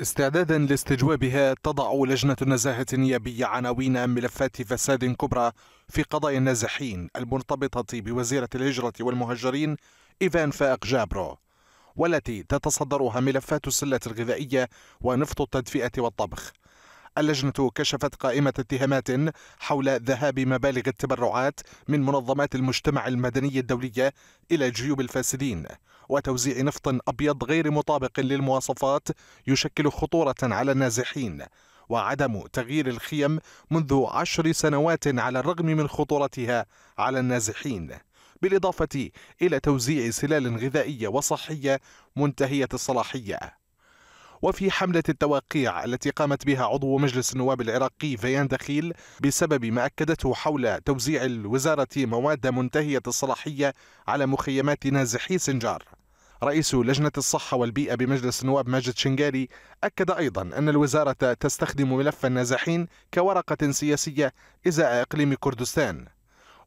استعدادا لاستجوابها تضع لجنة النزاهة النيابية عناوين ملفات فساد كبرى في قضايا النازحين المرتبطة بوزيرة الهجرة والمهجرين إيفان فاق جابرو والتي تتصدرها ملفات السلة الغذائية ونفط التدفئة والطبخ اللجنة كشفت قائمة اتهامات حول ذهاب مبالغ التبرعات من منظمات المجتمع المدني الدولية إلى جيوب الفاسدين وتوزيع نفط أبيض غير مطابق للمواصفات يشكل خطورة على النازحين وعدم تغيير الخيم منذ عشر سنوات على الرغم من خطورتها على النازحين بالإضافة إلى توزيع سلال غذائية وصحية منتهية الصلاحية وفي حملة التوقيع التي قامت بها عضو مجلس النواب العراقي فيان دخيل بسبب ما أكدته حول توزيع الوزارة مواد منتهية الصلاحية على مخيمات نازحي سنجار رئيس لجنة الصحة والبيئة بمجلس النواب ماجد شنغالي أكد أيضا أن الوزارة تستخدم ملف النازحين كورقة سياسية إزاء إقليم كردستان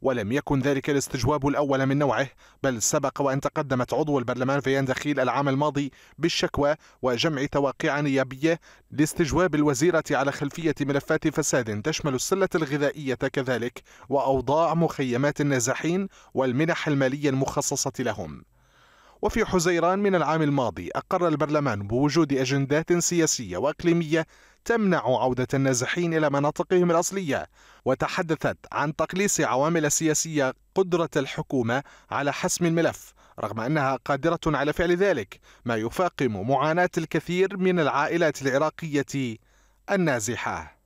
ولم يكن ذلك الاستجواب الأول من نوعه بل سبق وأن تقدمت عضو البرلمان فيان دخيل العام الماضي بالشكوى وجمع تواقيع نيابية لاستجواب الوزيرة على خلفية ملفات فساد تشمل السلة الغذائية كذلك وأوضاع مخيمات النازحين والمنح المالية المخصصة لهم وفي حزيران من العام الماضي أقر البرلمان بوجود أجندات سياسية وإقليمية تمنع عودة النازحين إلى مناطقهم الأصلية وتحدثت عن تقليص عوامل سياسية قدرة الحكومة على حسم الملف رغم أنها قادرة على فعل ذلك ما يفاقم معاناة الكثير من العائلات العراقية النازحه